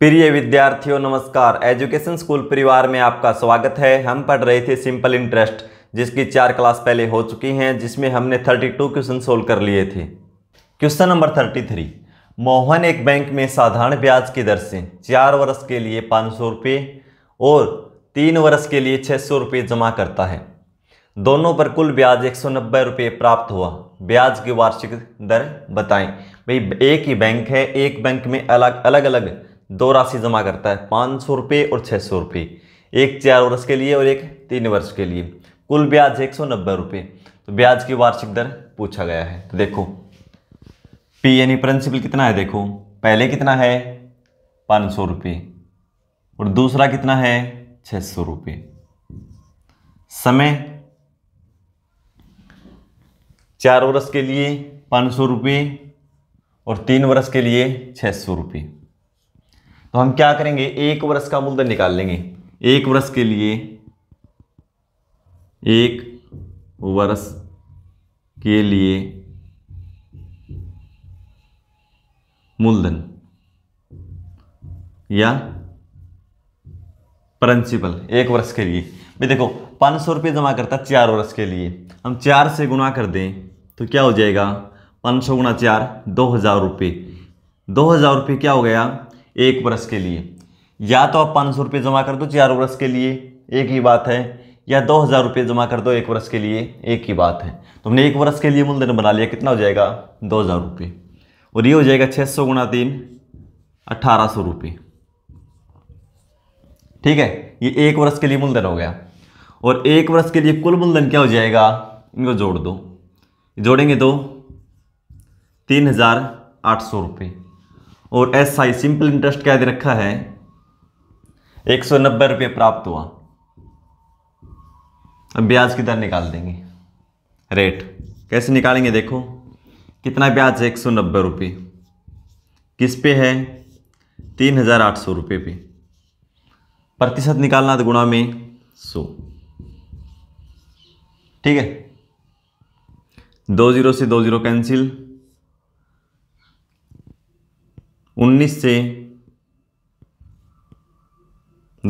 प्रिय विद्यार्थियों नमस्कार एजुकेशन स्कूल परिवार में आपका स्वागत है हम पढ़ रहे थे सिंपल इंटरेस्ट जिसकी चार क्लास पहले हो चुकी हैं जिसमें हमने 32 क्वेश्चन सोल्व कर लिए थे क्वेश्चन नंबर 33 मोहन एक बैंक में साधारण ब्याज की दर से चार वर्ष के लिए पाँच सौ रुपये और तीन वर्ष के लिए छः सौ रुपये जमा करता है दोनों पर कुल ब्याज एक सौ नब्बे रुपये प्राप्त हुआ ब्याज की वार्षिक दर बताएँ भाई एक ही बैंक है एक बैंक में अलग अलग अलग दो राशि जमा करता है पाँच सौ रुपये और छः सौ रुपये एक चार वर्ष के लिए और एक तीन वर्ष के लिए कुल ब्याज एक सौ नब्बे रुपये तो ब्याज की वार्षिक दर पूछा गया है तो देखो पी यानी प्रिंसिपल कितना है देखो पहले कितना है पाँच सौ रुपये और दूसरा कितना है छः सौ रुपये समय चार वर्ष के लिए पाँच सौ रुपये और तीन वर्ष के लिए छः सौ रुपये तो हम क्या करेंगे एक वर्ष का मूलधन निकाल लेंगे एक वर्ष के लिए एक वर्ष के लिए मूलधन या प्रिंसिपल एक वर्ष के लिए भाई देखो पाँच सौ रुपये जमा करता चार वर्ष के लिए हम चार से गुना कर दें तो क्या हो जाएगा पाँच सौ गुना चार दो हज़ार रुपये दो हज़ार रुपये क्या हो गया एक वर्ष के लिए या तो आप पाँच सौ रुपये जमा कर दो चार वर्ष के लिए एक ही बात है या दो हज़ार रुपये जमा कर दो एक वर्ष के लिए एक ही बात है तुमने एक वर्ष के लिए मूलधन बना लिया कितना हो जाएगा दो हज़ार रुपये और ये हो जाएगा छः सौ गुणा तीन अट्ठारह सौ रुपये ठीक है ये एक वर्ष के लिए मूलधन हो गया और एक वर्ष के लिए कुल मूलधन क्या हो जाएगा इनको जोड़ दो जोड़ेंगे तो तीन हज़ार आठ सौ रुपये और एस आई सिंपल इंटरेस्ट क्या दे रखा है एक सौ नब्बे रुपये प्राप्त हुआ अब ब्याज की दर निकाल देंगे रेट कैसे निकालेंगे देखो कितना ब्याज है एक सौ नब्बे रुपये किस पे है तीन हज़ार आठ सौ रुपये पे प्रतिशत निकालना तो गुणा में सौ ठीक है दो ज़ीरो से दो ज़ीरो कैंसिल उन्नीस से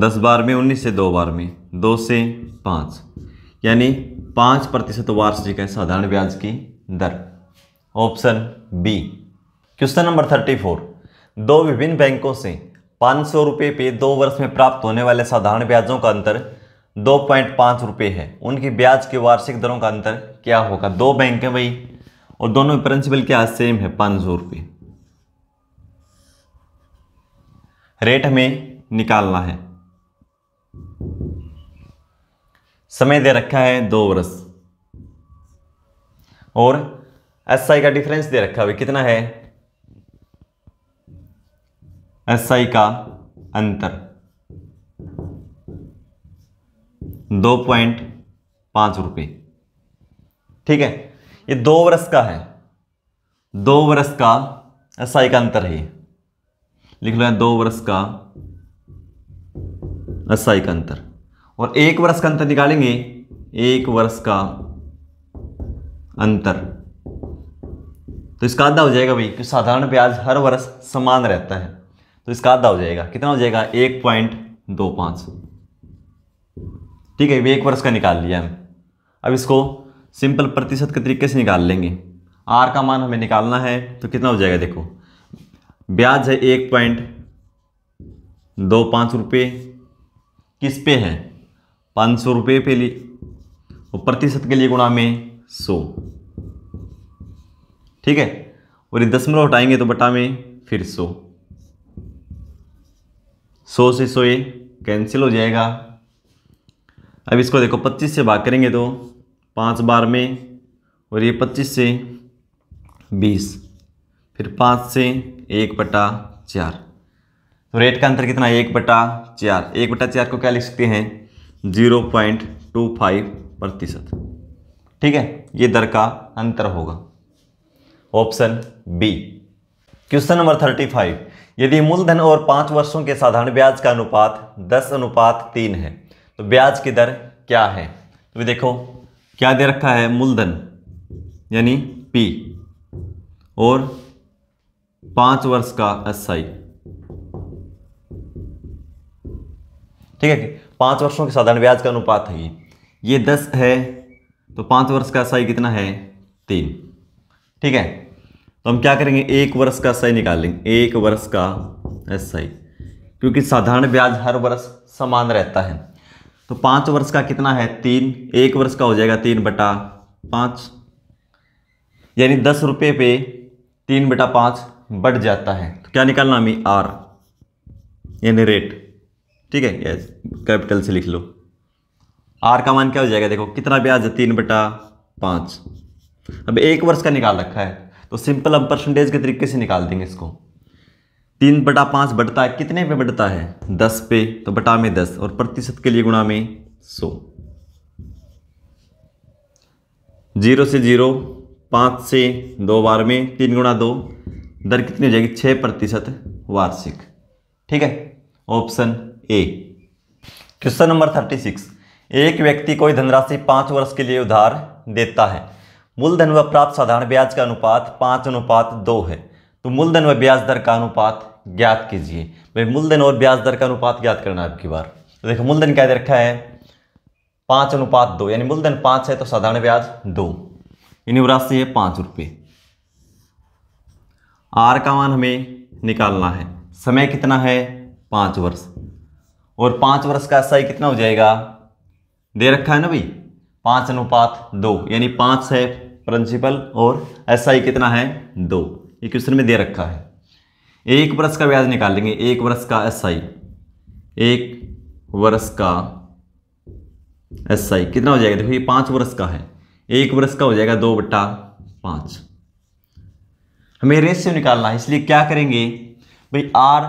दस बार में उन्नीस से दो बार में दो से पाँच यानी पाँच प्रतिशत वार्षिक है साधारण ब्याज की दर option B question number thirty four दो विभिन्न बैंकों से पाँच सौ रुपये पे दो वर्ष में प्राप्त होने वाले साधारण ब्याजों का अंतर दो पॉइंट पाँच रुपये है उनकी ब्याज की वार्षिक दरों का अंतर क्या होगा दो बैंक है भाई और दोनों प्रिंसिपल क्या सेम है पाँच सौ रुपये रेट हमें निकालना है समय दे रखा है दो वर्ष और एस आई का डिफरेंस दे रखा है कितना है एस आई का अंतर दो पॉइंट पांच रुपये ठीक है ये दो वर्ष का है दो वर्ष का एस आई का अंतर है लिख लो दो वर्ष का अस्थाई का अंतर और एक वर्ष का अंतर निकालेंगे एक वर्ष का अंतर तो इसका आधा हो जाएगा भाई क्योंकि साधारण ब्याज हर वर्ष समान रहता है तो इसका आधा हो जाएगा कितना हो जाएगा एक पॉइंट दो पाँच ठीक है एक वर्ष का निकाल लिया हम अब इसको सिंपल प्रतिशत के तरीके से निकाल लेंगे आर का मान हमें निकालना है तो कितना हो जाएगा देखो ब्याज है एक पॉइंट दो पाँच रुपये किस पे है पाँच सौ रुपये पे लिए और प्रतिशत के लिए गुणा में सौ ठीक है और ये दसमलव हटाएंगे तो बटा में फिर सौ सौ से सौ ये कैंसिल हो जाएगा अब इसको देखो पच्चीस से भाग करेंगे तो पाँच बार में और ये पच्चीस से बीस फिर पाँच से एक बटा चार तो रेट का अंतर कितना है एक बटा चार एक बटा चार को क्या लिख सकते हैं जीरो पॉइंट टू फाइव प्रतिशत ठीक है ये दर का अंतर होगा option B question number thirty five यदि मूलधन और पाँच वर्षों के साधारण ब्याज का अनुपात दस अनुपात तीन है तो ब्याज की दर क्या है तो देखो क्या दे रखा है मूलधन यानी पी और पांच वर्ष का एसआई ठीक है पांच वर्षों के साधारण ब्याज का अनुपात है ये ये दस है तो पांच वर्ष का एसआई कितना है तीन ठीक है तो हम क्या करेंगे एक वर्ष का एसआई निकाल लेंगे एक वर्ष का एसआई क्योंकि साधारण ब्याज हर वर्ष समान रहता है तो पाँच वर्ष का कितना है तीन एक वर्ष का हो जाएगा तीन बटा पाँच यानी दस रुपये पे तीन बटा पाँच बढ़ जाता है तो क्या निकालना हमें आर यानी रेट ठीक है यस कैपिटल से लिख लो आर का मान क्या हो जाएगा देखो कितना ब्याज है तीन बटा पाँच अब एक वर्ष का निकाल रखा है तो सिंपल हम परसेंटेज के तरीके से निकाल देंगे इसको तीन बटा पाँच बढ़ता है कितने पे बढ़ता है दस पे तो बटा में दस और प्रतिशत के लिए गुणा में सौ जीरो से जीरो पाँच से दो बार में तीन गुणा दो दर कितनी हो जाएगी छः प्रतिशत वार्षिक ठीक है option A question number thirty six एक व्यक्ति कोई धनराशि पाँच वर्ष के लिए उधार देता है मूलधन व प्राप्त साधारण ब्याज का अनुपात पाँच अनुपात दो है तो मूलधन व ब्याज दर का अनुपात ज्ञात कीजिए भाई मूलधन और ब्याज दर का अनुपात ज्ञात करना है आपकी बार तो देखो मूलधन क्या दे रखा है पाँच अनुपात दो यानी मूलधन पाँच है तो साधारण ब्याज दो यानी राशि है पाँच रुपये आर का मान हमें निकालना है समय कितना है पाँच वर्ष और पाँच वर्ष का एस कितना हो जाएगा दे रखा है ना भाई पाँच अनुपात दो यानी पाँच है प्रिंसिपल और एस कितना है दो ये क्वेश्चन में दे रखा है एक वर्ष का ब्याज निकालेंगे एक वर्ष का एस एक वर्ष का एस कितना हो जाएगा देखो ये पाँच वर्ष का है एक वर्ष का हो जाएगा दो बट्टा पाँच हमें रेस से निकालना है इसलिए क्या करेंगे भाई आर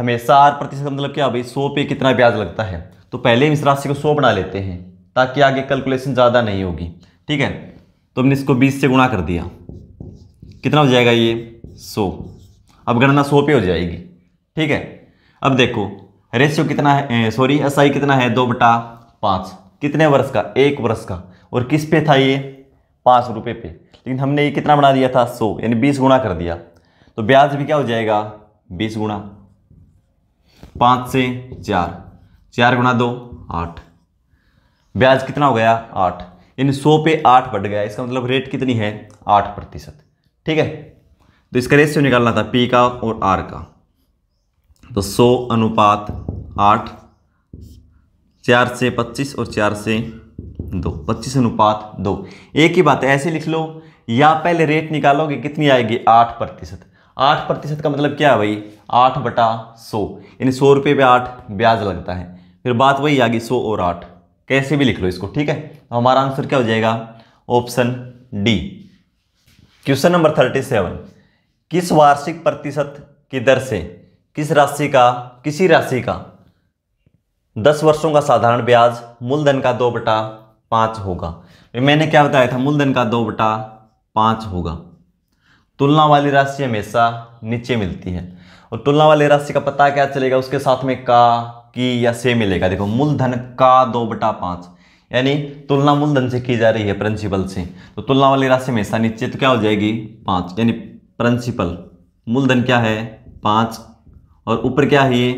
हमेशा आर प्रतिशत मतलब क्या भाई सौ पे कितना ब्याज लगता है तो पहले हम इस राशि को सौ बना लेते हैं ताकि आगे कैलकुलेशन ज़्यादा नहीं होगी ठीक है तो हमने इसको बीस से गुणा कर दिया कितना हो जाएगा ये सौ अब गणना सौ पे हो जाएगी ठीक है अब देखो रेशियो कितना है सॉरी एसआई कितना है दो बटा पाँच कितने वर्ष का एक वर्ष का और किस पे था ये पाँच रुपये पे लेकिन हमने ये कितना बना दिया था सौ यानी बीस गुणा कर दिया तो ब्याज भी क्या हो जाएगा बीस गुणा पाँच से चार चार गुणा दो आठ ब्याज कितना हो गया आठ इन सौ पे आठ बढ़ गया इसका मतलब रेट कितनी है आठ प्रतिशत ठीक है तो इसका रेशियो निकालना था पी का और आर का तो सौ अनुपात आठ चार से पच्चीस और चार से दो पच्चीस अनुपात दो एक ही बात है ऐसे लिख लो या पहले रेट निकालोगे कितनी आएगी आठ प्रतिशत आठ प्रतिशत का मतलब क्या है भाई आठ बटा सौ यानी सौ रुपये पे आठ ब्याज लगता है फिर बात वही आ गई सौ और आठ कैसे भी लिख लो इसको ठीक है तो हमारा आंसर क्या हो जाएगा option D question number thirty seven किस वार्षिक प्रतिशत की दर से किस राशि का किसी राशि का दस वर्षों का साधारण ब्याज मूलधन का दो बटा पाँच होगा मैंने क्या बताया था मूलधन का दो बटा पांच होगा तुलना वाली राशि हमेशा नीचे मिलती है और तुलना वाली राशि का पता क्या चलेगा उसके साथ में का की या से मिलेगा देखो मूलधन का दो बटा पांच यानी तुलना मूलधन से की जा रही है प्रिंसिपल से तो तुलना वाली राशि हमेशा नीचे तो क्या हो जाएगी पांच यानी प्रिंसिपल मूलधन क्या है पांच और ऊपर क्या है ये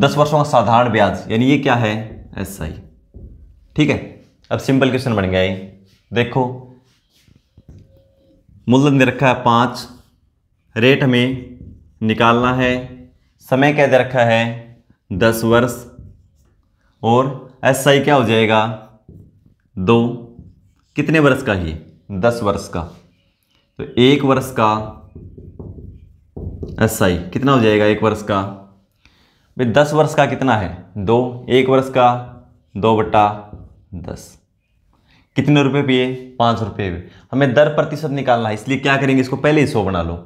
दस वर्षों का साधारण ब्याज यानी ये क्या है एस आई ठीक है अब सिंपल क्वेश्चन बन गया ये देखो मूल्य दे रखा है पाँच रेट हमें निकालना है समय क्या दे रखा है दस वर्ष और एस आई क्या हो जाएगा दो कितने वर्ष का ही दस वर्ष का तो एक वर्ष का एस आई कितना हो जाएगा एक वर्ष का भाई दस वर्ष का कितना है दो एक वर्ष का दो बट्टा दस कितने रुपए पिए पाँच रुपये हमें दर प्रतिशत निकालना है इसलिए क्या करेंगे इसको पहले ही सौ बना लो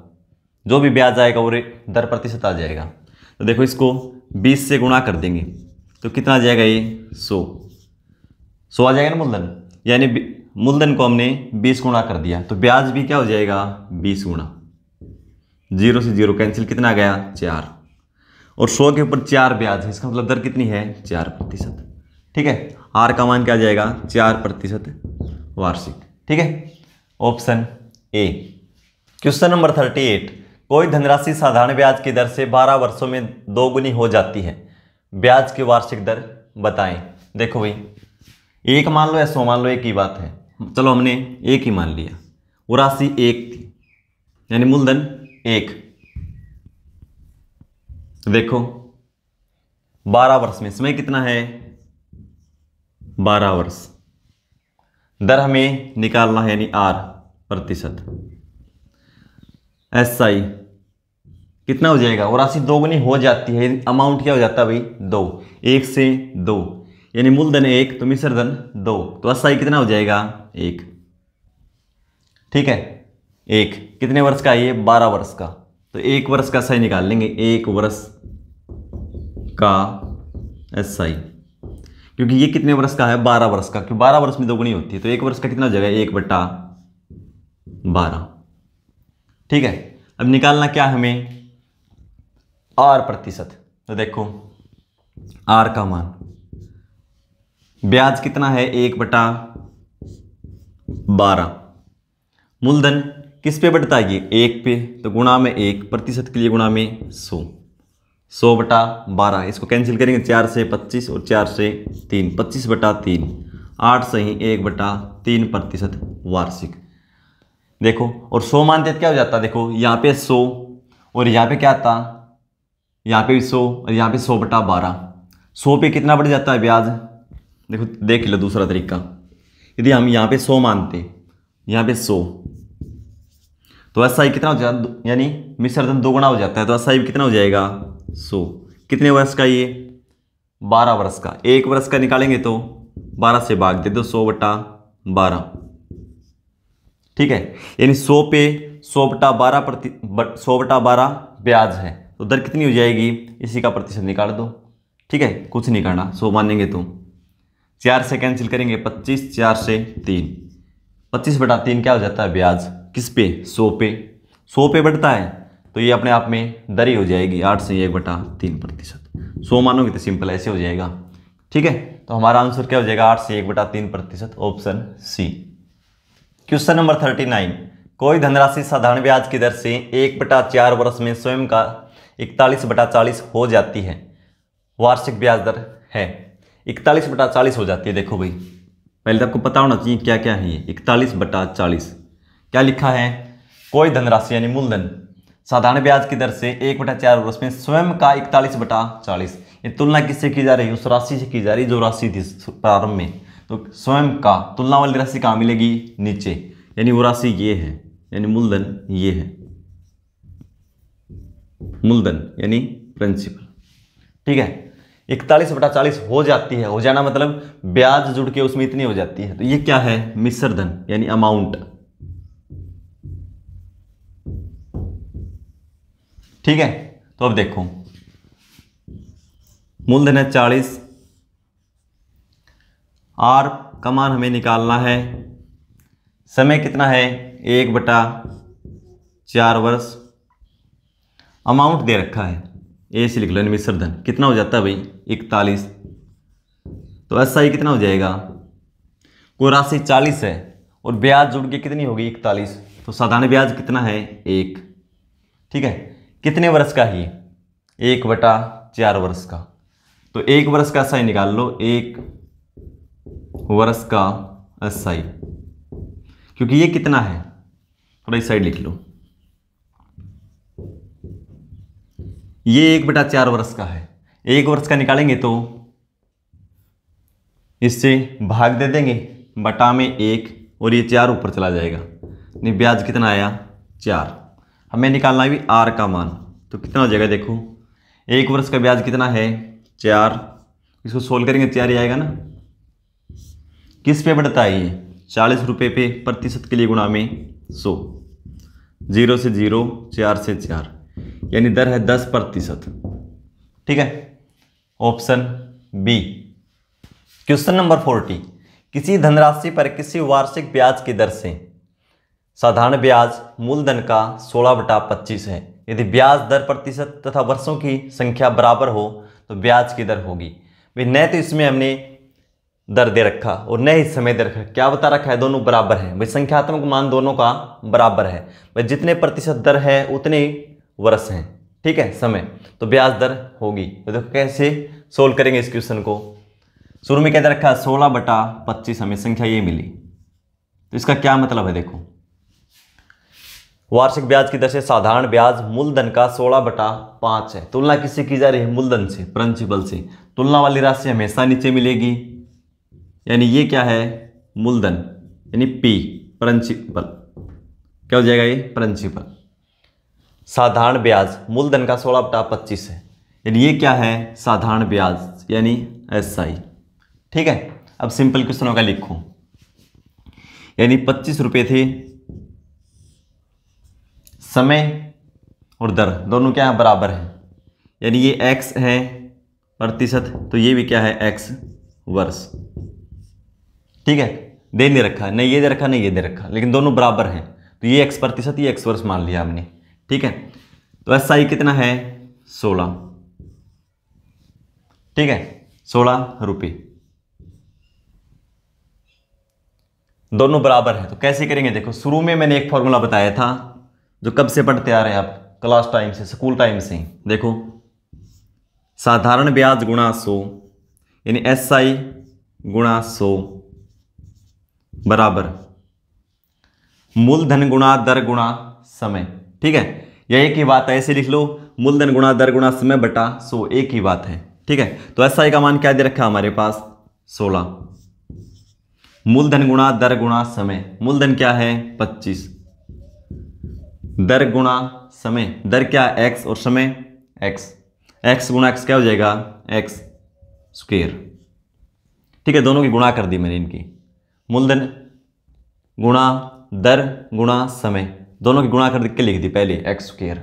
जो भी ब्याज आएगा वो दर प्रतिशत आ जाएगा तो देखो इसको बीस से गुणा कर देंगे तो कितना आ जाएगा ये सौ सौ आ जाएगा ना मूलधन यानी मूलधन को हमने बीस गुणा कर दिया तो ब्याज भी क्या हो जाएगा बीस गुणा जीरो से जीरो कैंसिल कितना गया चार और सौ के ऊपर चार ब्याज है इसका मतलब दर कितनी है चार प्रतिशत ठीक है आर का मान क्या जाएगा चार प्रतिशत वार्षिक ठीक है option A question number thirty eight कोई धनराशि साधारण ब्याज की दर से बारह वर्षों में दोगुनी हो जाती है ब्याज की वार्षिक दर बताएं देखो भाई एक मान लो या सौ मान लो एक ही बात है चलो हमने एक ही मान लिया वो राशि एक थी यानी मूलधन एक देखो बारह वर्ष में समय कितना है बारह वर्ष दर हमें निकालना है यानी आर प्रतिशत एस आई कितना हो जाएगा और राशि दोगुनी हो जाती है अमाउंट क्या हो जाता है भाई दो एक से दो यानी मूलधन एक तो मिश्रधन दो तो एस आई कितना हो जाएगा एक ठीक है एक कितने वर्ष का ये बारह वर्ष का तो एक वर्ष का एस निकाल लेंगे एक वर्ष का एस आई क्योंकि ये कितने वर्ष का है बारह वर्ष का क्योंकि बारह वर्ष में दोगुनी होती है तो एक वर्ष का कितना जगह एक बट्टा बारह ठीक है अब निकालना क्या हमें आर प्रतिशत तो देखो आर का मान ब्याज कितना है एक बटा बारह मूलधन किस पे बढ़ता है ये एक पे तो गुणा में एक प्रतिशत के लिए गुणा में सौ सौ बटा बारह इसको कैंसिल करेंगे चार से पच्चीस और चार से तीन पच्चीस बटा तीन आठ से ही एक बटा तीन प्रतिशत वार्षिक देखो और सौ मानते क्या हो जाता देखो यहाँ पे सौ और यहाँ पे क्या आता यहाँ पे भी सौ और यहाँ पे सौ बटा बारह सौ पे कितना बढ़ जाता है ब्याज देखो देख लो दूसरा तरीका यदि हम यहाँ पे सौ मानते यहाँ पे सौ तो ऐसा ही कितना हो जाता यानी मिश्रधन दोगुना हो जाता है तो ऐसा ही कितना हो जाएगा सो so, कितने वर्ष का ये बारह वर्ष का एक वर्ष का निकालेंगे तो बारह से भाग दे दो सौ बटा बारह ठीक है यानी सौ पे सौ बटा बारह प्रति सौ बटा बारह ब्याज है तो दर कितनी हो जाएगी इसी का प्रतिशत निकाल दो ठीक है कुछ नहीं करना सो मानेंगे तो चार से कैंसिल करेंगे पच्चीस चार से तीन पच्चीस बटा तीन क्या हो जाता है ब्याज किस पे सौ पे सौ पे बढ़ता है तो ये अपने आप में दरी हो जाएगी आठ से एक बटा तीन प्रतिशत सो मानोगे तो सिंपल ऐसे हो जाएगा ठीक है तो हमारा आंसर क्या हो जाएगा आठ से एक बटा तीन प्रतिशत option C question number thirty nine कोई धनराशि साधारण ब्याज की दर से एक बटा चार वर्ष में स्वयं का इकतालीस बटा चालीस हो जाती है वार्षिक ब्याज दर है इकतालीस बटा चालीस हो जाती है देखो भाई पहले तो आपको पता होना चाहिए क्या क्या है ये इकतालीस बटा चालीस क्या लिखा है कोई धनराशि यानी मूलधन साधारण ब्याज की दर से एक बटा चार वर्ष में स्वयं का इकतालीस बटा चालीस ये तुलना किससे की जा रही है उस राशि से की जा रही जो राशि थी प्रारंभ में तो स्वयं का तुलना वाली राशि कहाँ मिलेगी नीचे यानी वो राशि ये है यानी मूलधन ये है मूलधन यानी प्रिंसिपल ठीक है इकतालीस बटा चालीस हो जाती है हो जाना मतलब ब्याज जुड़ के उसमें इतनी हो जाती है तो ये क्या है मिश्रधन यानी अमाउंट ठीक है तो अब देखो मूलधन है चालीस आर का मान हमें निकालना है समय कितना है एक बटा चार वर्ष अमाउंट दे रखा है ए से लिख लो इनमें धन कितना हो जाता है भाई इकतालीस तो ऐसा ही कितना हो जाएगा कोई राशि चालीस है और ब्याज जुड़ के कितनी होगी इकतालीस तो साधारण ब्याज कितना है एक ठीक है कितने वर्ष का ही एक बटा चार वर्ष का तो एक वर्ष का असाई निकाल लो एक वर्ष का असाई क्योंकि ये कितना है थोड़ा इस साइड लिख लो ये एक बटा चार वर्ष का है एक वर्ष का निकालेंगे तो इससे भाग दे देंगे बटा में एक और ये चार ऊपर चला जाएगा नहीं ब्याज कितना आया चार हमें निकालना है भी आर का मान तो कितना हो जाएगा देखो एक वर्ष का ब्याज कितना है चार इसको सोल्व करेंगे चार ही आएगा ना किस पे बढ़ता है ये चालीस रुपये पे प्रतिशत के लिए गुणा में सो जीरो से जीरो चार से चार यानी दर है दस प्रतिशत ठीक है option B question number forty किसी धनराशि पर किसी वार्षिक ब्याज की दर से साधारण ब्याज मूलधन का 16 बटा पच्चीस है यदि ब्याज दर प्रतिशत तथा वर्षों की संख्या बराबर हो तो ब्याज की दर होगी भाई न तो इसमें हमने दर दे रखा और न ही समय दे रखा क्या बता रखा है दोनों बराबर है भाई संख्यात्मक मान दोनों का बराबर है भाई जितने प्रतिशत दर है उतने वर्ष हैं ठीक है समय तो ब्याज दर होगी तो देखो कैसे सोल्व करेंगे इस क्वेश्चन को शुरू में क्या दे रखा है सोलह बटा पच्चीस हमें संख्या ये मिली तो इसका क्या मतलब है देखो वार्षिक ब्याज की दर से साधारण ब्याज मूलधन का सोलह बटा पांच है तुलना किससे की जा रही है मूलधन से प्रिंसिपल से तुलना वाली राशि हमेशा नीचे मिलेगी यानी ये क्या है मूलधन यानी पी प्रिंसिपल क्या हो जाएगा ये प्रिंसिपल साधारण ब्याज मूलधन का सोलह बटा पच्चीस है यानी ये क्या है साधारण ब्याज यानी एस आई ठीक है अब सिंपल क्वेश्चनों का लिखो यानी पच्चीस रुपये थे समय और दर दोनों क्या है बराबर है यानी ये एक्स है प्रतिशत तो ये भी क्या है एक्स वर्ष ठीक है दे नहीं रखा नहीं ये दे रखा नहीं ये दे रखा लेकिन दोनों बराबर हैं तो ये एक्स प्रतिशत ये एक्स वर्ष मान लिया हमने ठीक है तो एस आई कितना है सोलह ठीक है सोलह रुपये दोनों बराबर है तो कैसे करेंगे देखो शुरू में मैंने एक फॉर्मूला बताया था जो कब से पढ़ते आ रहे हैं आप क्लास टाइम से स्कूल टाइम से देखो साधारण ब्याज गुणा सो यानी एस आई गुणा सो बराबर मूलधन गुणा दर गुणा समय ठीक है यह एक ही बात है ऐसे लिख लो मूलधन गुणा दर गुणा समय बटा सो एक ही बात है ठीक है तो एस आई का मान क्या दे रखा हमारे पास सोलह मूलधन गुणा दर गुणा समय मूलधन क्या है पच्चीस दर गुणा समय दर क्या एक्स और समय एक्स एक्स गुणा एक्स क्या हो जाएगा एक्स स्क्वेयर ठीक है दोनों की गुणा कर दी मैंने इनकी मूलधन गुणा दर गुणा समय दोनों की गुणा कर के लिख दी पहले एक्स स्क्र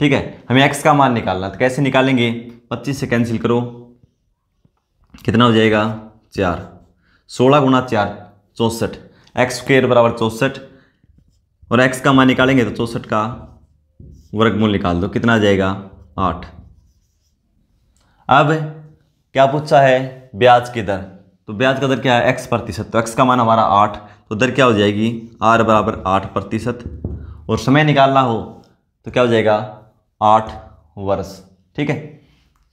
ठीक है हमें एक्स का मान निकालना तो कैसे निकालेंगे पच्चीस से कैंसिल करो कितना हो जाएगा चार सोलह गुणा चार चौंसठ एक्स स्क्र बराबर चौंसठ और एक्स का मान निकालेंगे तो चौंसठ का वर्गमूल निकाल दो कितना आ जाएगा आठ अब क्या पूछा है ब्याज की दर तो ब्याज का दर क्या है एक्स प्रतिशत तो एक्स का मान हमारा आठ तो दर क्या हो जाएगी आर बराबर आठ प्रतिशत और समय निकालना हो तो क्या हो जाएगा आठ वर्ष ठीक है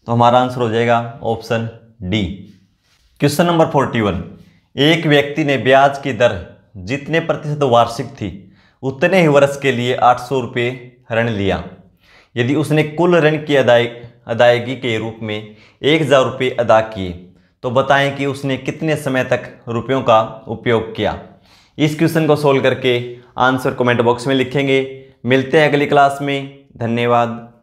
तो हमारा आंसर हो जाएगा option D question number forty one एक व्यक्ति ने ब्याज की दर जितने प्रतिशत वार्षिक थी उतने ही वर्ष के लिए आठ सौ रुपये ऋण लिया यदि उसने कुल ऋण की अदाय अदायगी के रूप में एक हज़ार रुपये अदा किए तो बताएं कि उसने कितने समय तक रुपयों का उपयोग किया इस क्वेश्चन को सोल्व करके आंसर कमेंट बॉक्स में लिखेंगे मिलते हैं अगली क्लास में धन्यवाद